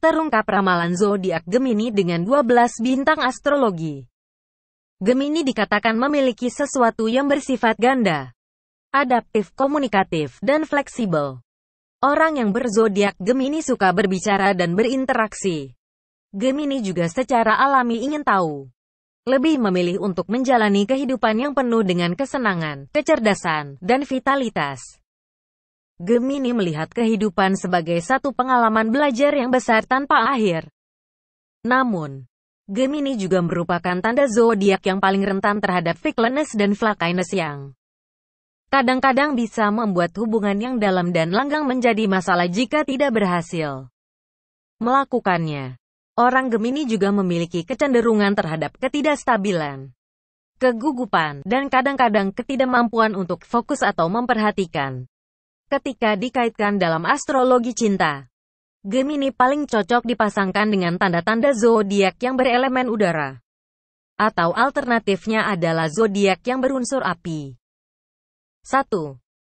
terungkap ramalan zodiak Gemini dengan 12 bintang astrologi. Gemini dikatakan memiliki sesuatu yang bersifat ganda, adaptif komunikatif, dan fleksibel. Orang yang berzodiak Gemini suka berbicara dan berinteraksi. Gemini juga secara alami ingin tahu. Lebih memilih untuk menjalani kehidupan yang penuh dengan kesenangan, kecerdasan, dan vitalitas. Gemini melihat kehidupan sebagai satu pengalaman belajar yang besar tanpa akhir. Namun, Gemini juga merupakan tanda zodiak yang paling rentan terhadap fickleness dan flakiness yang kadang-kadang bisa membuat hubungan yang dalam dan langgang menjadi masalah jika tidak berhasil melakukannya. Orang Gemini juga memiliki kecenderungan terhadap ketidakstabilan, kegugupan, dan kadang-kadang ketidakmampuan untuk fokus atau memperhatikan Ketika dikaitkan dalam astrologi cinta, Gemini paling cocok dipasangkan dengan tanda-tanda zodiak yang berelemen udara. Atau alternatifnya adalah zodiak yang berunsur api. 1.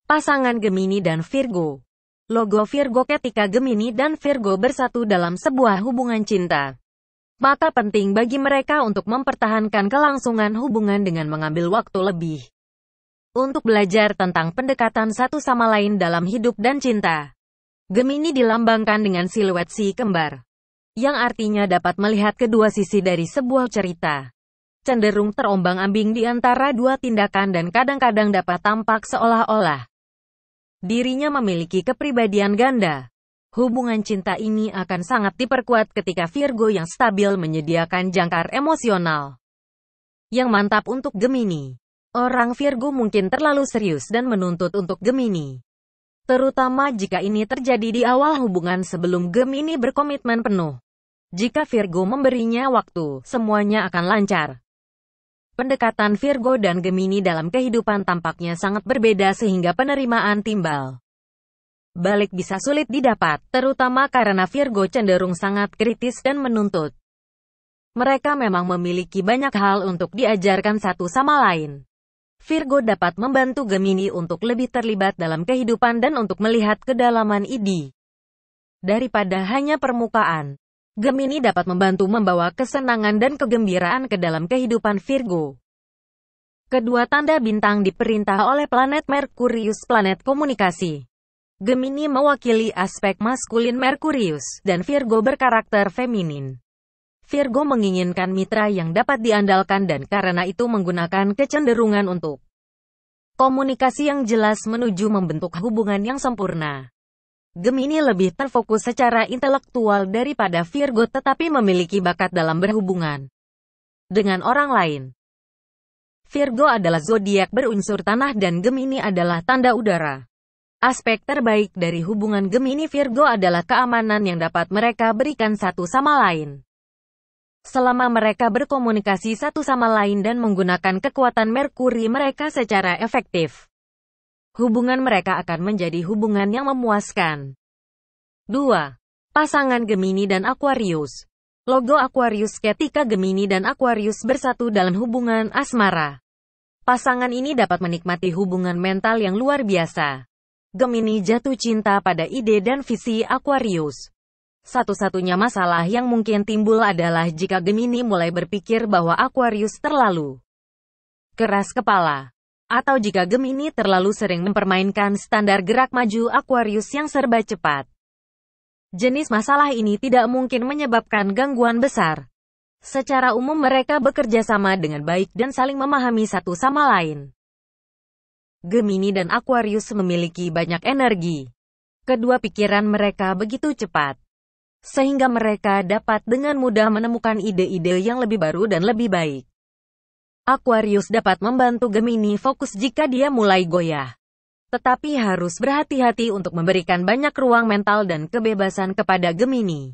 Pasangan Gemini dan Virgo Logo Virgo ketika Gemini dan Virgo bersatu dalam sebuah hubungan cinta. Maka penting bagi mereka untuk mempertahankan kelangsungan hubungan dengan mengambil waktu lebih untuk belajar tentang pendekatan satu sama lain dalam hidup dan cinta. Gemini dilambangkan dengan siluet si kembar, yang artinya dapat melihat kedua sisi dari sebuah cerita. Cenderung terombang-ambing di antara dua tindakan dan kadang-kadang dapat tampak seolah-olah dirinya memiliki kepribadian ganda. Hubungan cinta ini akan sangat diperkuat ketika Virgo yang stabil menyediakan jangkar emosional yang mantap untuk Gemini. Orang Virgo mungkin terlalu serius dan menuntut untuk Gemini. Terutama jika ini terjadi di awal hubungan sebelum Gemini berkomitmen penuh. Jika Virgo memberinya waktu, semuanya akan lancar. Pendekatan Virgo dan Gemini dalam kehidupan tampaknya sangat berbeda sehingga penerimaan timbal. Balik bisa sulit didapat, terutama karena Virgo cenderung sangat kritis dan menuntut. Mereka memang memiliki banyak hal untuk diajarkan satu sama lain. Virgo dapat membantu Gemini untuk lebih terlibat dalam kehidupan dan untuk melihat kedalaman ide. Daripada hanya permukaan, Gemini dapat membantu membawa kesenangan dan kegembiraan ke dalam kehidupan Virgo. Kedua tanda bintang diperintah oleh planet Merkurius, planet komunikasi. Gemini mewakili aspek maskulin Merkurius, dan Virgo berkarakter feminin. Virgo menginginkan mitra yang dapat diandalkan dan karena itu menggunakan kecenderungan untuk komunikasi yang jelas menuju membentuk hubungan yang sempurna. Gemini lebih terfokus secara intelektual daripada Virgo tetapi memiliki bakat dalam berhubungan dengan orang lain. Virgo adalah zodiak berunsur tanah dan Gemini adalah tanda udara. Aspek terbaik dari hubungan Gemini Virgo adalah keamanan yang dapat mereka berikan satu sama lain. Selama mereka berkomunikasi satu sama lain dan menggunakan kekuatan Merkuri mereka secara efektif, hubungan mereka akan menjadi hubungan yang memuaskan. 2. Pasangan Gemini dan Aquarius Logo Aquarius ketika Gemini dan Aquarius bersatu dalam hubungan asmara. Pasangan ini dapat menikmati hubungan mental yang luar biasa. Gemini jatuh cinta pada ide dan visi Aquarius. Satu-satunya masalah yang mungkin timbul adalah jika Gemini mulai berpikir bahwa Aquarius terlalu keras kepala. Atau jika Gemini terlalu sering mempermainkan standar gerak maju Aquarius yang serba cepat. Jenis masalah ini tidak mungkin menyebabkan gangguan besar. Secara umum mereka bekerja sama dengan baik dan saling memahami satu sama lain. Gemini dan Aquarius memiliki banyak energi. Kedua pikiran mereka begitu cepat sehingga mereka dapat dengan mudah menemukan ide-ide yang lebih baru dan lebih baik. Aquarius dapat membantu Gemini fokus jika dia mulai goyah. Tetapi harus berhati-hati untuk memberikan banyak ruang mental dan kebebasan kepada Gemini.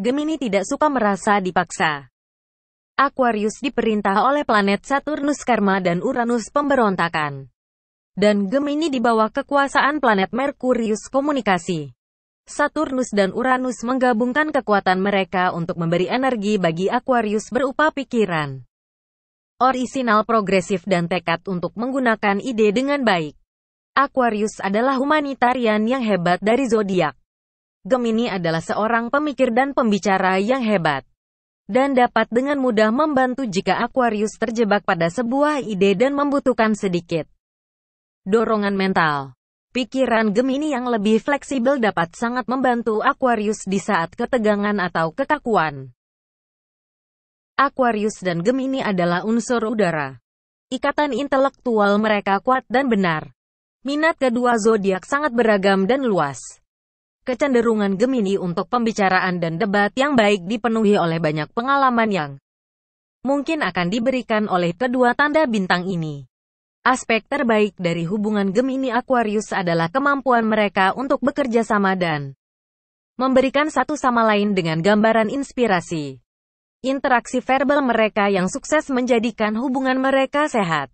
Gemini tidak suka merasa dipaksa. Aquarius diperintah oleh planet Saturnus Karma dan Uranus pemberontakan. Dan Gemini dibawa kekuasaan planet Merkurius komunikasi. Saturnus dan Uranus menggabungkan kekuatan mereka untuk memberi energi bagi Aquarius berupa pikiran, orisinal progresif dan tekad untuk menggunakan ide dengan baik. Aquarius adalah humanitarian yang hebat dari zodiak. Gemini adalah seorang pemikir dan pembicara yang hebat dan dapat dengan mudah membantu jika Aquarius terjebak pada sebuah ide dan membutuhkan sedikit dorongan mental. Pikiran Gemini yang lebih fleksibel dapat sangat membantu Aquarius di saat ketegangan atau kekakuan. Aquarius dan Gemini adalah unsur udara. Ikatan intelektual mereka kuat dan benar. Minat kedua zodiak sangat beragam dan luas. Kecenderungan Gemini untuk pembicaraan dan debat yang baik dipenuhi oleh banyak pengalaman yang mungkin akan diberikan oleh kedua tanda bintang ini. Aspek terbaik dari hubungan Gemini Aquarius adalah kemampuan mereka untuk bekerja sama dan memberikan satu sama lain dengan gambaran inspirasi. Interaksi verbal mereka yang sukses menjadikan hubungan mereka sehat.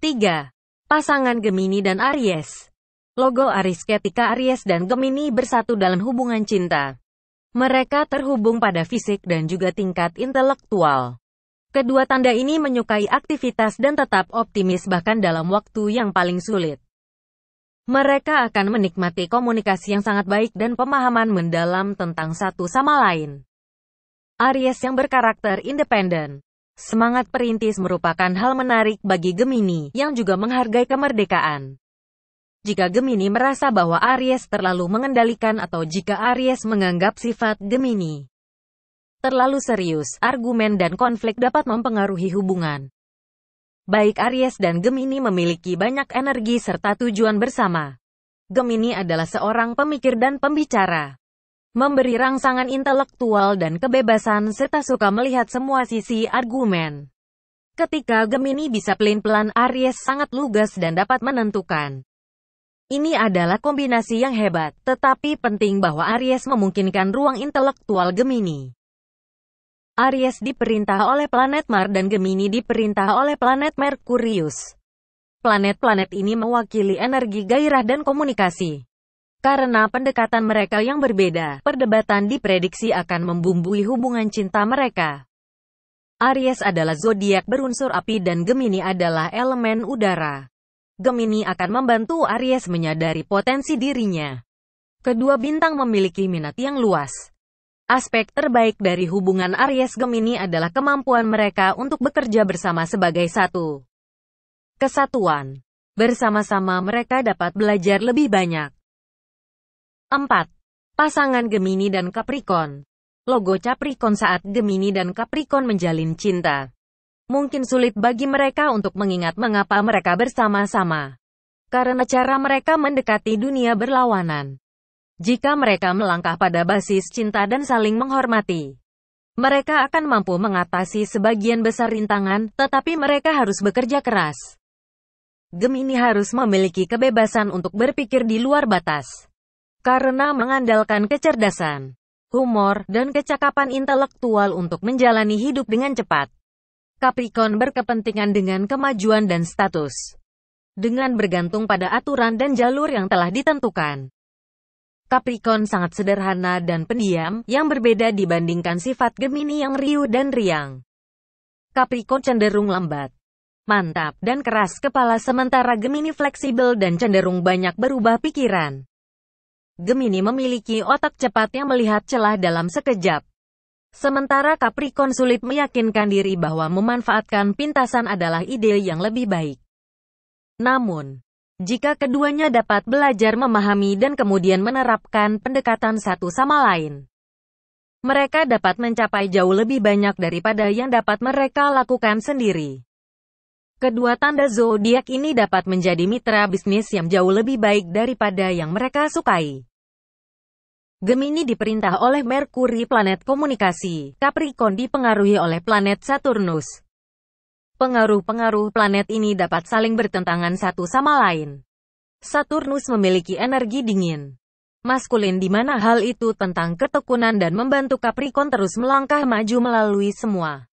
3. Pasangan Gemini dan Aries Logo Aries ketika Aries dan Gemini bersatu dalam hubungan cinta. Mereka terhubung pada fisik dan juga tingkat intelektual. Kedua tanda ini menyukai aktivitas dan tetap optimis bahkan dalam waktu yang paling sulit. Mereka akan menikmati komunikasi yang sangat baik dan pemahaman mendalam tentang satu sama lain. Aries yang berkarakter independen. Semangat perintis merupakan hal menarik bagi Gemini, yang juga menghargai kemerdekaan. Jika Gemini merasa bahwa Aries terlalu mengendalikan atau jika Aries menganggap sifat Gemini Terlalu serius, argumen dan konflik dapat mempengaruhi hubungan. Baik Aries dan Gemini memiliki banyak energi serta tujuan bersama. Gemini adalah seorang pemikir dan pembicara. Memberi rangsangan intelektual dan kebebasan serta suka melihat semua sisi argumen. Ketika Gemini bisa pelan pelan Aries sangat lugas dan dapat menentukan. Ini adalah kombinasi yang hebat, tetapi penting bahwa Aries memungkinkan ruang intelektual Gemini. Aries diperintah oleh planet Mars dan Gemini diperintah oleh planet Merkurius. Planet-planet ini mewakili energi gairah dan komunikasi. Karena pendekatan mereka yang berbeda, perdebatan diprediksi akan membumbui hubungan cinta mereka. Aries adalah zodiak berunsur api dan Gemini adalah elemen udara. Gemini akan membantu Aries menyadari potensi dirinya. Kedua bintang memiliki minat yang luas, Aspek terbaik dari hubungan Aries Gemini adalah kemampuan mereka untuk bekerja bersama sebagai satu kesatuan. Bersama-sama mereka dapat belajar lebih banyak. 4. Pasangan Gemini dan Capricorn Logo Capricorn saat Gemini dan Capricorn menjalin cinta. Mungkin sulit bagi mereka untuk mengingat mengapa mereka bersama-sama. Karena cara mereka mendekati dunia berlawanan. Jika mereka melangkah pada basis cinta dan saling menghormati, mereka akan mampu mengatasi sebagian besar rintangan, tetapi mereka harus bekerja keras. Gemini harus memiliki kebebasan untuk berpikir di luar batas. Karena mengandalkan kecerdasan, humor, dan kecakapan intelektual untuk menjalani hidup dengan cepat. Capricorn berkepentingan dengan kemajuan dan status. Dengan bergantung pada aturan dan jalur yang telah ditentukan Capricorn sangat sederhana dan pendiam, yang berbeda dibandingkan sifat Gemini yang riuh dan riang. Capricorn cenderung lambat, mantap, dan keras kepala sementara Gemini fleksibel dan cenderung banyak berubah pikiran. Gemini memiliki otak cepat yang melihat celah dalam sekejap. Sementara Capricorn sulit meyakinkan diri bahwa memanfaatkan pintasan adalah ide yang lebih baik. Namun, jika keduanya dapat belajar memahami dan kemudian menerapkan pendekatan satu sama lain, mereka dapat mencapai jauh lebih banyak daripada yang dapat mereka lakukan sendiri. Kedua tanda zodiak ini dapat menjadi mitra bisnis yang jauh lebih baik daripada yang mereka sukai. Gemini diperintah oleh Merkuri planet komunikasi, Capricorn dipengaruhi oleh planet Saturnus, pengaruh-pengaruh planet ini dapat saling bertentangan satu sama lain. Saturnus memiliki energi dingin maskulin di mana hal itu tentang ketekunan dan membantu Capricorn terus melangkah maju melalui semua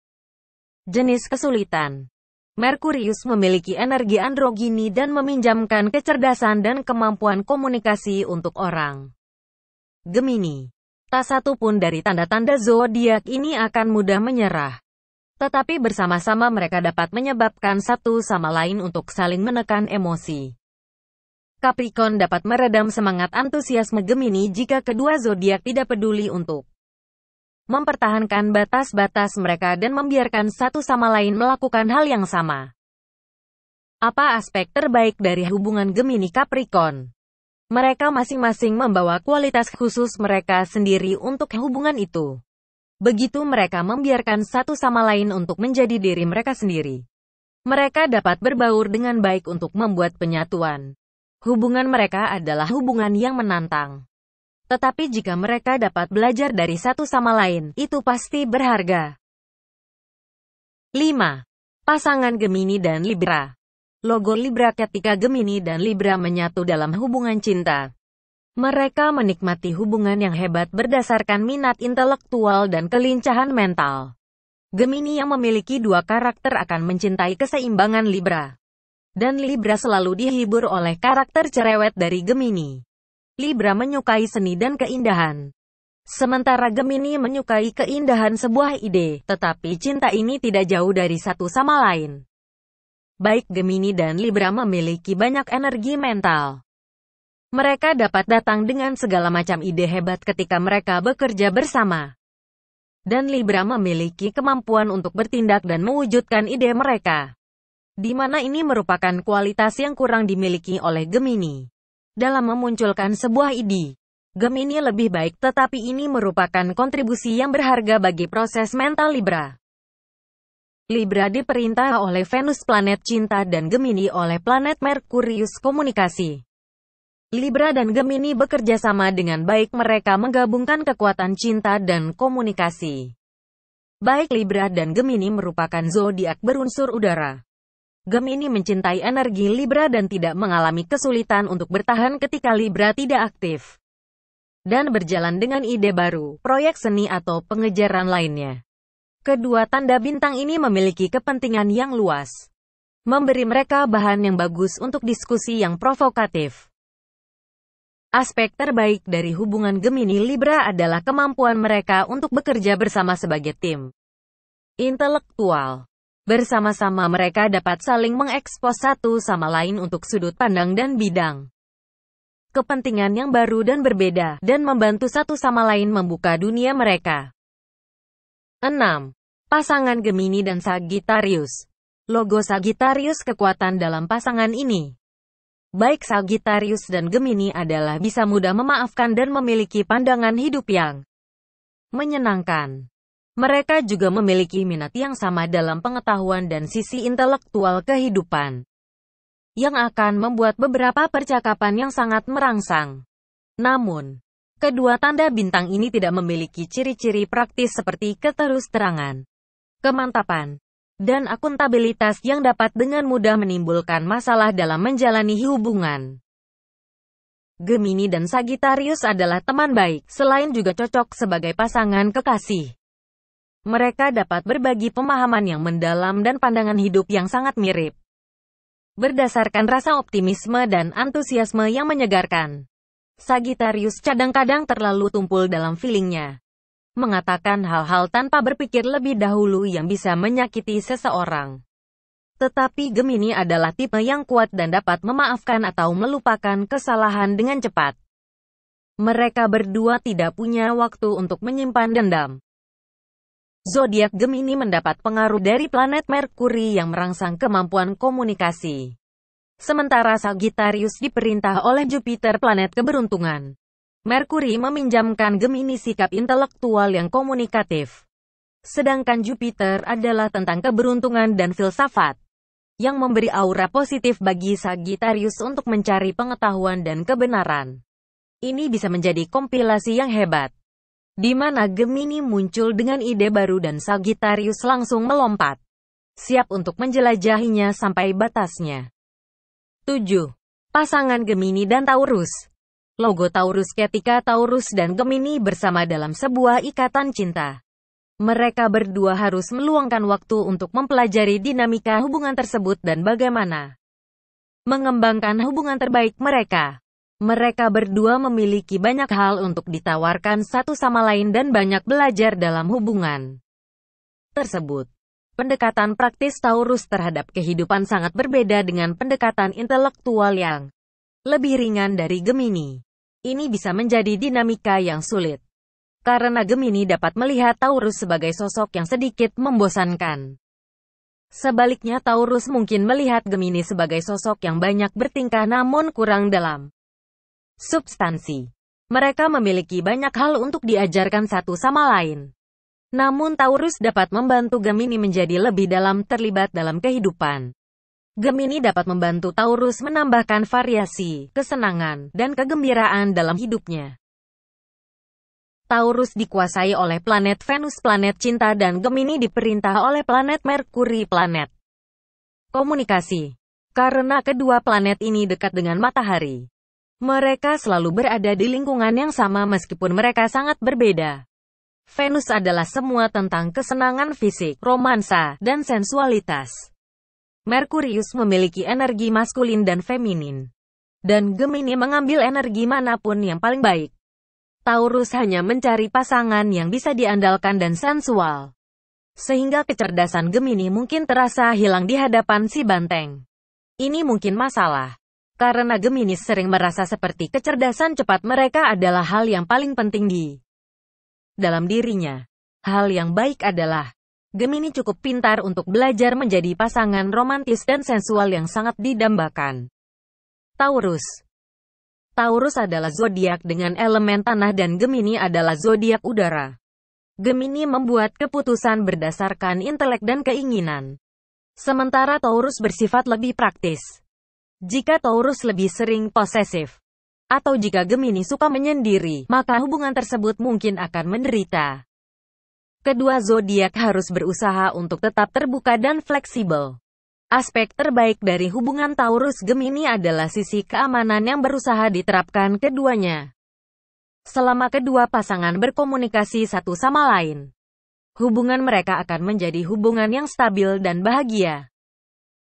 jenis kesulitan. Merkurius memiliki energi androgini dan meminjamkan kecerdasan dan kemampuan komunikasi untuk orang. Gemini. Tak satu pun dari tanda-tanda zodiak ini akan mudah menyerah. Tetapi bersama-sama mereka dapat menyebabkan satu sama lain untuk saling menekan emosi. Capricorn dapat meredam semangat antusiasme Gemini jika kedua zodiak tidak peduli untuk mempertahankan batas-batas mereka dan membiarkan satu sama lain melakukan hal yang sama. Apa aspek terbaik dari hubungan Gemini Capricorn? Mereka masing-masing membawa kualitas khusus mereka sendiri untuk hubungan itu. Begitu mereka membiarkan satu sama lain untuk menjadi diri mereka sendiri. Mereka dapat berbaur dengan baik untuk membuat penyatuan. Hubungan mereka adalah hubungan yang menantang. Tetapi jika mereka dapat belajar dari satu sama lain, itu pasti berharga. 5. Pasangan Gemini dan Libra Logo Libra ketika Gemini dan Libra menyatu dalam hubungan cinta, mereka menikmati hubungan yang hebat berdasarkan minat intelektual dan kelincahan mental. Gemini yang memiliki dua karakter akan mencintai keseimbangan Libra. Dan Libra selalu dihibur oleh karakter cerewet dari Gemini. Libra menyukai seni dan keindahan. Sementara Gemini menyukai keindahan sebuah ide, tetapi cinta ini tidak jauh dari satu sama lain. Baik Gemini dan Libra memiliki banyak energi mental. Mereka dapat datang dengan segala macam ide hebat ketika mereka bekerja bersama. Dan Libra memiliki kemampuan untuk bertindak dan mewujudkan ide mereka. Di mana ini merupakan kualitas yang kurang dimiliki oleh Gemini. Dalam memunculkan sebuah ide, Gemini lebih baik tetapi ini merupakan kontribusi yang berharga bagi proses mental Libra. Libra diperintah oleh Venus planet cinta dan Gemini oleh planet Merkurius komunikasi. Libra dan Gemini bekerja sama dengan baik mereka menggabungkan kekuatan cinta dan komunikasi. Baik Libra dan Gemini merupakan zodiak berunsur udara. Gemini mencintai energi Libra dan tidak mengalami kesulitan untuk bertahan ketika Libra tidak aktif dan berjalan dengan ide baru, proyek seni atau pengejaran lainnya. Kedua tanda bintang ini memiliki kepentingan yang luas, memberi mereka bahan yang bagus untuk diskusi yang provokatif Aspek terbaik dari hubungan Gemini-Libra adalah kemampuan mereka untuk bekerja bersama sebagai tim intelektual. Bersama-sama mereka dapat saling mengekspos satu sama lain untuk sudut pandang dan bidang kepentingan yang baru dan berbeda, dan membantu satu sama lain membuka dunia mereka. 6. Pasangan Gemini dan Sagittarius Logo Sagittarius kekuatan dalam pasangan ini baik Sagittarius dan Gemini adalah bisa mudah memaafkan dan memiliki pandangan hidup yang menyenangkan. Mereka juga memiliki minat yang sama dalam pengetahuan dan sisi intelektual kehidupan, yang akan membuat beberapa percakapan yang sangat merangsang. Namun, kedua tanda bintang ini tidak memiliki ciri-ciri praktis seperti keterusterangan, kemantapan, dan akuntabilitas yang dapat dengan mudah menimbulkan masalah dalam menjalani hubungan. Gemini dan Sagittarius adalah teman baik, selain juga cocok sebagai pasangan kekasih. Mereka dapat berbagi pemahaman yang mendalam dan pandangan hidup yang sangat mirip. Berdasarkan rasa optimisme dan antusiasme yang menyegarkan, Sagittarius kadang-kadang terlalu tumpul dalam feelingnya mengatakan hal-hal tanpa berpikir lebih dahulu yang bisa menyakiti seseorang. Tetapi Gemini adalah tipe yang kuat dan dapat memaafkan atau melupakan kesalahan dengan cepat. Mereka berdua tidak punya waktu untuk menyimpan dendam. Zodiak Gemini mendapat pengaruh dari planet Merkuri yang merangsang kemampuan komunikasi. Sementara Sagittarius diperintah oleh Jupiter planet keberuntungan. Merkuri meminjamkan Gemini sikap intelektual yang komunikatif. Sedangkan Jupiter adalah tentang keberuntungan dan filsafat yang memberi aura positif bagi Sagittarius untuk mencari pengetahuan dan kebenaran. Ini bisa menjadi kompilasi yang hebat, di mana Gemini muncul dengan ide baru dan Sagittarius langsung melompat, siap untuk menjelajahinya sampai batasnya. 7. Pasangan Gemini dan Taurus logo Taurus ketika Taurus dan Gemini bersama dalam sebuah ikatan cinta. Mereka berdua harus meluangkan waktu untuk mempelajari dinamika hubungan tersebut dan bagaimana mengembangkan hubungan terbaik mereka. Mereka berdua memiliki banyak hal untuk ditawarkan satu sama lain dan banyak belajar dalam hubungan tersebut. Pendekatan praktis Taurus terhadap kehidupan sangat berbeda dengan pendekatan intelektual yang lebih ringan dari Gemini. Ini bisa menjadi dinamika yang sulit. Karena Gemini dapat melihat Taurus sebagai sosok yang sedikit membosankan. Sebaliknya Taurus mungkin melihat Gemini sebagai sosok yang banyak bertingkah namun kurang dalam substansi. Mereka memiliki banyak hal untuk diajarkan satu sama lain. Namun Taurus dapat membantu Gemini menjadi lebih dalam terlibat dalam kehidupan Gemini dapat membantu Taurus menambahkan variasi, kesenangan, dan kegembiraan dalam hidupnya. Taurus dikuasai oleh planet Venus, planet cinta, dan Gemini diperintah oleh planet Merkuri, planet komunikasi. Karena kedua planet ini dekat dengan matahari, mereka selalu berada di lingkungan yang sama meskipun mereka sangat berbeda. Venus adalah semua tentang kesenangan fisik, romansa, dan sensualitas. Merkurius memiliki energi maskulin dan feminin. Dan Gemini mengambil energi manapun yang paling baik. Taurus hanya mencari pasangan yang bisa diandalkan dan sensual. Sehingga kecerdasan Gemini mungkin terasa hilang di hadapan si banteng. Ini mungkin masalah. Karena Gemini sering merasa seperti kecerdasan cepat mereka adalah hal yang paling penting di dalam dirinya. Hal yang baik adalah Gemini cukup pintar untuk belajar menjadi pasangan romantis dan sensual yang sangat didambakan. Taurus Taurus adalah zodiak dengan elemen tanah dan Gemini adalah zodiak udara. Gemini membuat keputusan berdasarkan intelek dan keinginan. Sementara Taurus bersifat lebih praktis. Jika Taurus lebih sering posesif, atau jika Gemini suka menyendiri, maka hubungan tersebut mungkin akan menderita kedua zodiak harus berusaha untuk tetap terbuka dan fleksibel. Aspek terbaik dari hubungan Taurus-Gemini adalah sisi keamanan yang berusaha diterapkan keduanya. Selama kedua pasangan berkomunikasi satu sama lain, hubungan mereka akan menjadi hubungan yang stabil dan bahagia.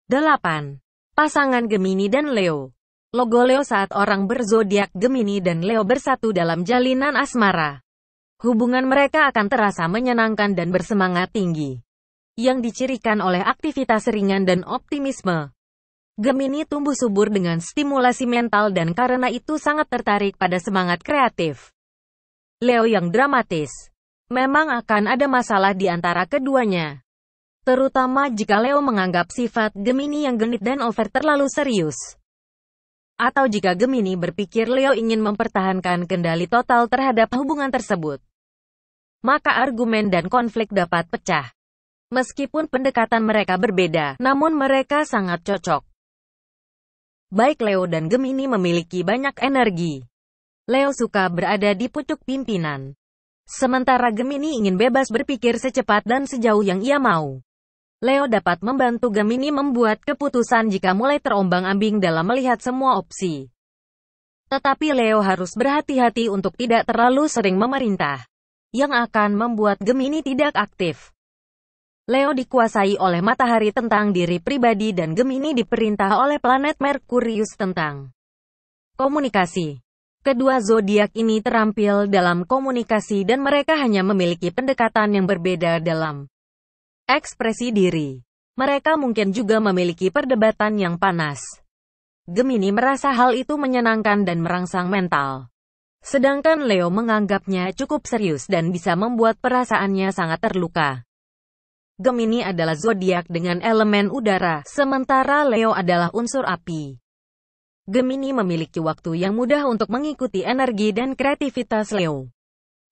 8. Pasangan Gemini dan Leo Logo Leo saat orang berzodiak Gemini dan Leo bersatu dalam jalinan asmara Hubungan mereka akan terasa menyenangkan dan bersemangat tinggi, yang dicirikan oleh aktivitas ringan dan optimisme. Gemini tumbuh subur dengan stimulasi mental dan karena itu sangat tertarik pada semangat kreatif. Leo yang dramatis. Memang akan ada masalah di antara keduanya. Terutama jika Leo menganggap sifat Gemini yang genit dan over terlalu serius. Atau jika Gemini berpikir Leo ingin mempertahankan kendali total terhadap hubungan tersebut maka argumen dan konflik dapat pecah. Meskipun pendekatan mereka berbeda, namun mereka sangat cocok. Baik Leo dan Gemini memiliki banyak energi. Leo suka berada di pucuk pimpinan. Sementara Gemini ingin bebas berpikir secepat dan sejauh yang ia mau. Leo dapat membantu Gemini membuat keputusan jika mulai terombang-ambing dalam melihat semua opsi. Tetapi Leo harus berhati-hati untuk tidak terlalu sering memerintah yang akan membuat Gemini tidak aktif. Leo dikuasai oleh matahari tentang diri pribadi dan Gemini diperintah oleh planet Merkurius tentang komunikasi. Kedua zodiak ini terampil dalam komunikasi dan mereka hanya memiliki pendekatan yang berbeda dalam ekspresi diri. Mereka mungkin juga memiliki perdebatan yang panas. Gemini merasa hal itu menyenangkan dan merangsang mental. Sedangkan Leo menganggapnya cukup serius dan bisa membuat perasaannya sangat terluka. Gemini adalah zodiak dengan elemen udara, sementara Leo adalah unsur api. Gemini memiliki waktu yang mudah untuk mengikuti energi dan kreativitas Leo.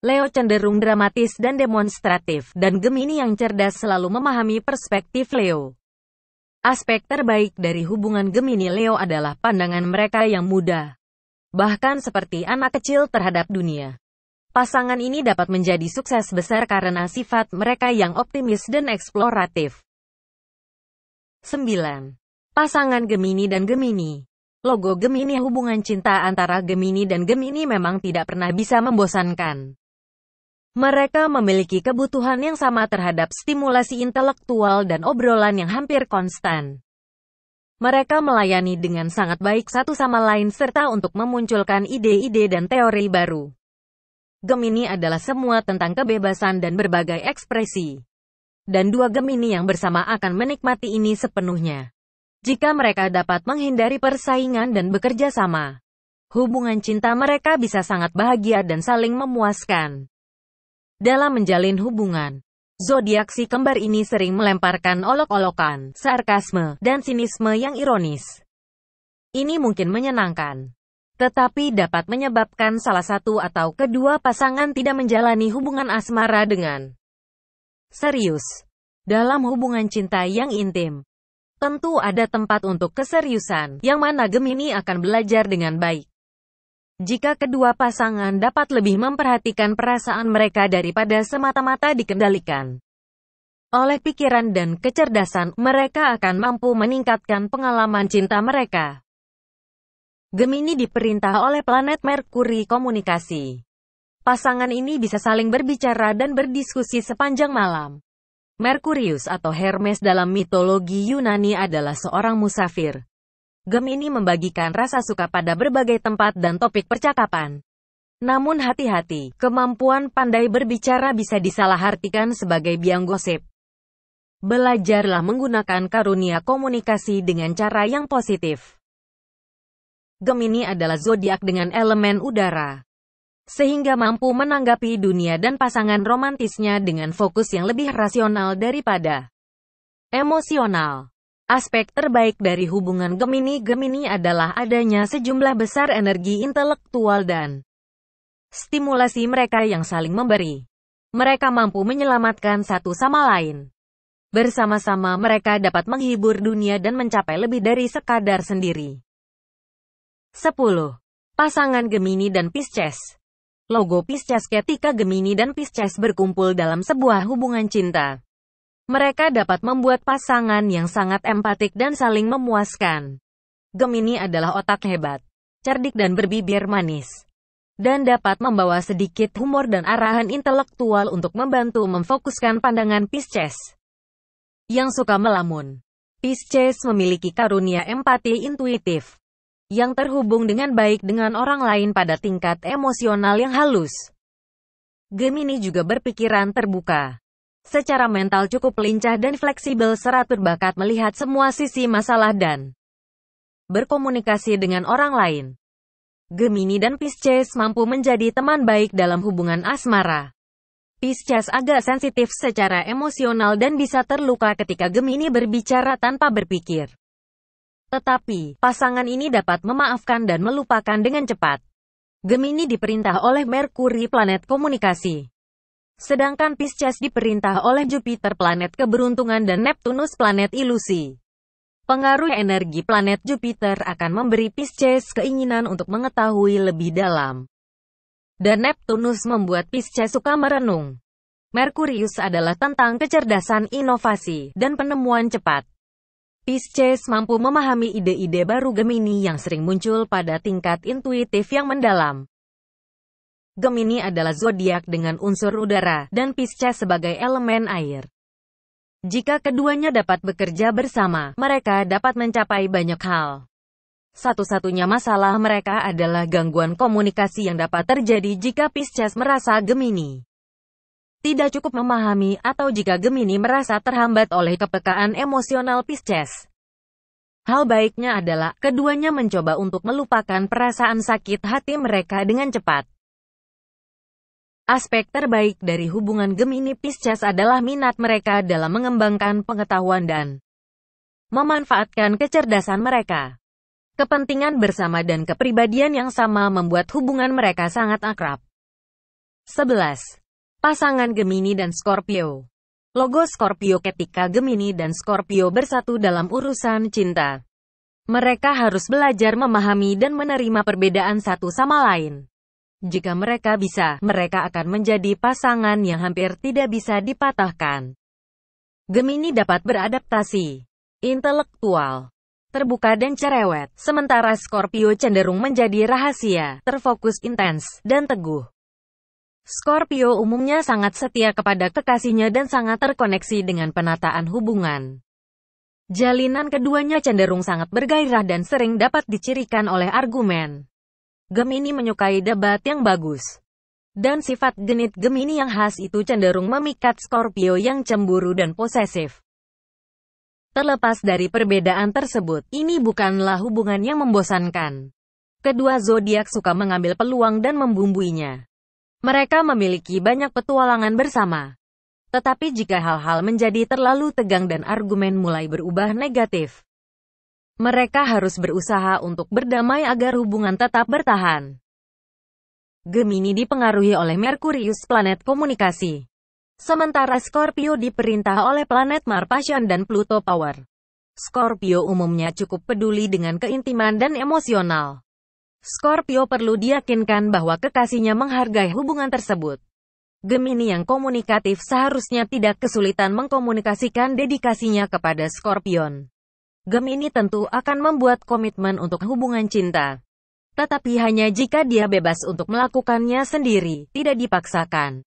Leo cenderung dramatis dan demonstratif, dan Gemini yang cerdas selalu memahami perspektif Leo. Aspek terbaik dari hubungan Gemini Leo adalah pandangan mereka yang mudah bahkan seperti anak kecil terhadap dunia. Pasangan ini dapat menjadi sukses besar karena sifat mereka yang optimis dan eksploratif. 9. Pasangan Gemini dan Gemini Logo Gemini hubungan cinta antara Gemini dan Gemini memang tidak pernah bisa membosankan. Mereka memiliki kebutuhan yang sama terhadap stimulasi intelektual dan obrolan yang hampir konstan. Mereka melayani dengan sangat baik satu sama lain serta untuk memunculkan ide-ide dan teori baru. Gemini adalah semua tentang kebebasan dan berbagai ekspresi. Dan dua Gemini yang bersama akan menikmati ini sepenuhnya. Jika mereka dapat menghindari persaingan dan bekerja sama, hubungan cinta mereka bisa sangat bahagia dan saling memuaskan. Dalam menjalin hubungan, Zodiak si kembar ini sering melemparkan olok-olokan, sarkasme, dan sinisme yang ironis. Ini mungkin menyenangkan, tetapi dapat menyebabkan salah satu atau kedua pasangan tidak menjalani hubungan asmara dengan serius. Dalam hubungan cinta yang intim, tentu ada tempat untuk keseriusan, yang mana Gemini akan belajar dengan baik. Jika kedua pasangan dapat lebih memperhatikan perasaan mereka daripada semata-mata dikendalikan oleh pikiran dan kecerdasan, mereka akan mampu meningkatkan pengalaman cinta mereka. Gemini diperintah oleh planet Merkuri komunikasi. Pasangan ini bisa saling berbicara dan berdiskusi sepanjang malam. Merkurius atau Hermes dalam mitologi Yunani adalah seorang musafir Game ini membagikan rasa suka pada berbagai tempat dan topik percakapan. Namun hati-hati, kemampuan pandai berbicara bisa disalahartikan sebagai biang gosip. Belajarlah menggunakan karunia komunikasi dengan cara yang positif. Gemini adalah zodiak dengan elemen udara, sehingga mampu menanggapi dunia dan pasangan romantisnya dengan fokus yang lebih rasional daripada emosional. Aspek terbaik dari hubungan Gemini-Gemini adalah adanya sejumlah besar energi intelektual dan stimulasi mereka yang saling memberi. Mereka mampu menyelamatkan satu sama lain. Bersama-sama mereka dapat menghibur dunia dan mencapai lebih dari sekadar sendiri. 10. Pasangan Gemini dan Pisces Logo Pisces ketika Gemini dan Pisces berkumpul dalam sebuah hubungan cinta mereka dapat membuat pasangan yang sangat empatik dan saling memuaskan. Gemini adalah otak hebat, cerdik dan berbibir manis. Dan dapat membawa sedikit humor dan arahan intelektual untuk membantu memfokuskan pandangan Pisces. Yang suka melamun. Pisces memiliki karunia empati intuitif yang terhubung dengan baik dengan orang lain pada tingkat emosional yang halus. Gemini juga berpikiran terbuka, secara mental cukup lincah dan fleksibel serat berbakat melihat semua sisi masalah dan berkomunikasi dengan orang lain. Gemini dan Pisces mampu menjadi teman baik dalam hubungan asmara. Pisces agak sensitif secara emosional dan bisa terluka ketika Gemini berbicara tanpa berpikir. Tetapi, pasangan ini dapat memaafkan dan melupakan dengan cepat. Gemini diperintah oleh Merkuri planet komunikasi. Sedangkan Pisces diperintah oleh Jupiter planet keberuntungan dan Neptunus planet ilusi. Pengaruh energi planet Jupiter akan memberi Pisces keinginan untuk mengetahui lebih dalam. Dan Neptunus membuat Pisces suka merenung. Merkurius adalah tentang kecerdasan inovasi dan penemuan cepat. Pisces mampu memahami ide-ide baru Gemini yang sering muncul pada tingkat intuitif yang mendalam. Gemini adalah zodiak dengan unsur udara dan Pisces sebagai elemen air. Jika keduanya dapat bekerja bersama, mereka dapat mencapai banyak hal. Satu-satunya masalah mereka adalah gangguan komunikasi yang dapat terjadi jika Pisces merasa Gemini tidak cukup memahami atau jika Gemini merasa terhambat oleh kepekaan emosional Pisces. Hal baiknya adalah keduanya mencoba untuk melupakan perasaan sakit hati mereka dengan cepat. Aspek terbaik dari hubungan Gemini Pisces adalah minat mereka dalam mengembangkan pengetahuan dan memanfaatkan kecerdasan mereka. Kepentingan bersama dan kepribadian yang sama membuat hubungan mereka sangat akrab. 11. Pasangan Gemini dan Scorpio Logo Scorpio ketika Gemini dan Scorpio bersatu dalam urusan cinta. Mereka harus belajar memahami dan menerima perbedaan satu sama lain. Jika mereka bisa, mereka akan menjadi pasangan yang hampir tidak bisa dipatahkan. Gemini dapat beradaptasi, intelektual, terbuka dan cerewet, sementara Scorpio cenderung menjadi rahasia, terfokus intens, dan teguh. Scorpio umumnya sangat setia kepada kekasihnya dan sangat terkoneksi dengan penataan hubungan. Jalinan keduanya cenderung sangat bergairah dan sering dapat dicirikan oleh argumen. Gemini menyukai debat yang bagus. Dan sifat genit Gemini yang khas itu cenderung memikat Scorpio yang cemburu dan posesif. Terlepas dari perbedaan tersebut, ini bukanlah hubungan yang membosankan. Kedua zodiak suka mengambil peluang dan membumbuinya. Mereka memiliki banyak petualangan bersama. Tetapi jika hal-hal menjadi terlalu tegang dan argumen mulai berubah negatif, mereka harus berusaha untuk berdamai agar hubungan tetap bertahan. Gemini dipengaruhi oleh Merkurius planet komunikasi. Sementara Scorpio diperintah oleh planet Mars dan Pluto Power. Scorpio umumnya cukup peduli dengan keintiman dan emosional. Scorpio perlu diyakinkan bahwa kekasihnya menghargai hubungan tersebut. Gemini yang komunikatif seharusnya tidak kesulitan mengkomunikasikan dedikasinya kepada Scorpion. Gemini tentu akan membuat komitmen untuk hubungan cinta. Tetapi hanya jika dia bebas untuk melakukannya sendiri, tidak dipaksakan.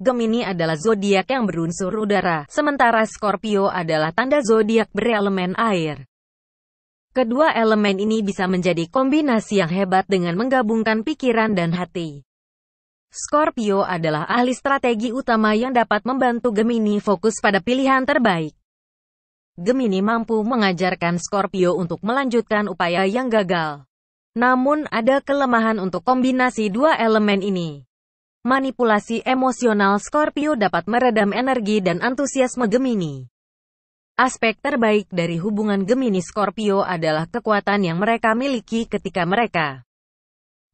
Gemini adalah zodiak yang berunsur udara, sementara Scorpio adalah tanda zodiak berelemen air. Kedua elemen ini bisa menjadi kombinasi yang hebat dengan menggabungkan pikiran dan hati. Scorpio adalah ahli strategi utama yang dapat membantu Gemini fokus pada pilihan terbaik. Gemini mampu mengajarkan Scorpio untuk melanjutkan upaya yang gagal. Namun ada kelemahan untuk kombinasi dua elemen ini. Manipulasi emosional Scorpio dapat meredam energi dan antusiasme Gemini. Aspek terbaik dari hubungan Gemini Scorpio adalah kekuatan yang mereka miliki ketika mereka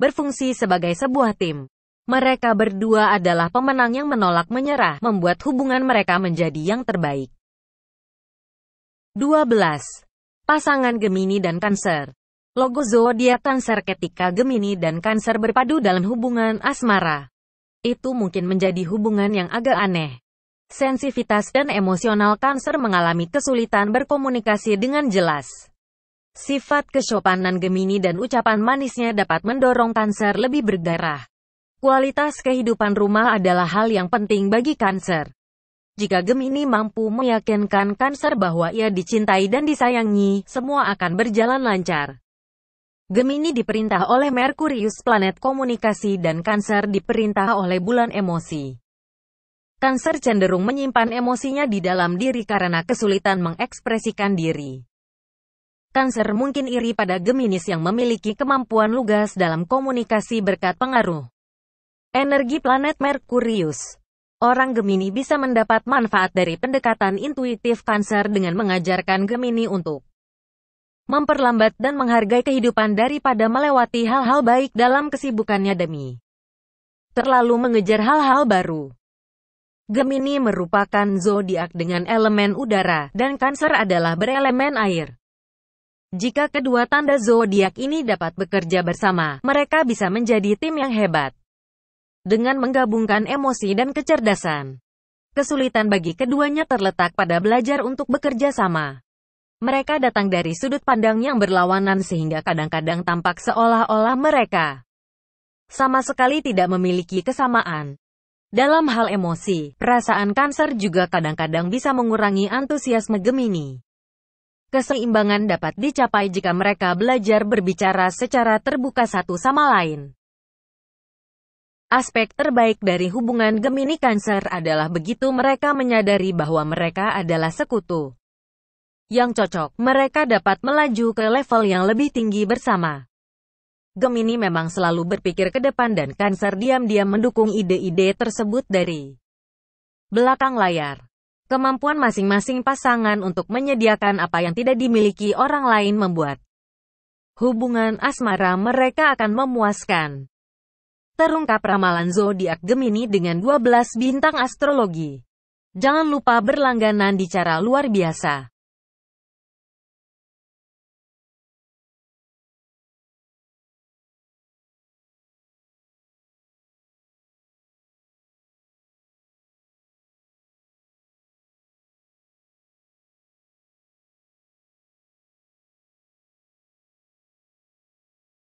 berfungsi sebagai sebuah tim. Mereka berdua adalah pemenang yang menolak menyerah, membuat hubungan mereka menjadi yang terbaik. 12. Pasangan Gemini dan Cancer. Logo zodiak Cancer ketika Gemini dan Cancer berpadu dalam hubungan asmara. Itu mungkin menjadi hubungan yang agak aneh. Sensitivitas dan emosional Cancer mengalami kesulitan berkomunikasi dengan jelas. Sifat kesopanan Gemini dan ucapan manisnya dapat mendorong Cancer lebih berdarah. Kualitas kehidupan rumah adalah hal yang penting bagi Cancer. Jika Gemini mampu meyakinkan Cancer bahwa ia dicintai dan disayangi, semua akan berjalan lancar. Gemini diperintah oleh Merkurius planet komunikasi dan Cancer diperintah oleh bulan emosi. Cancer cenderung menyimpan emosinya di dalam diri karena kesulitan mengekspresikan diri. Cancer mungkin iri pada Geminis yang memiliki kemampuan lugas dalam komunikasi berkat pengaruh energi planet Merkurius. Orang Gemini bisa mendapat manfaat dari pendekatan intuitif Cancer dengan mengajarkan Gemini untuk memperlambat dan menghargai kehidupan daripada melewati hal-hal baik dalam kesibukannya demi terlalu mengejar hal-hal baru. Gemini merupakan zodiak dengan elemen udara, dan Cancer adalah berelemen air. Jika kedua tanda zodiak ini dapat bekerja bersama, mereka bisa menjadi tim yang hebat dengan menggabungkan emosi dan kecerdasan. Kesulitan bagi keduanya terletak pada belajar untuk bekerja sama. Mereka datang dari sudut pandang yang berlawanan sehingga kadang-kadang tampak seolah-olah mereka sama sekali tidak memiliki kesamaan. Dalam hal emosi, perasaan kanker juga kadang-kadang bisa mengurangi antusiasme Gemini. Keseimbangan dapat dicapai jika mereka belajar berbicara secara terbuka satu sama lain. Aspek terbaik dari hubungan Gemini Cancer adalah begitu mereka menyadari bahwa mereka adalah sekutu yang cocok, mereka dapat melaju ke level yang lebih tinggi bersama. Gemini memang selalu berpikir ke depan dan Cancer diam-diam mendukung ide-ide tersebut dari belakang layar. Kemampuan masing-masing pasangan untuk menyediakan apa yang tidak dimiliki orang lain membuat hubungan asmara mereka akan memuaskan terungkap ramalan zodiak Gemini dengan 12 bintang astrologi. Jangan lupa berlangganan di cara luar biasa.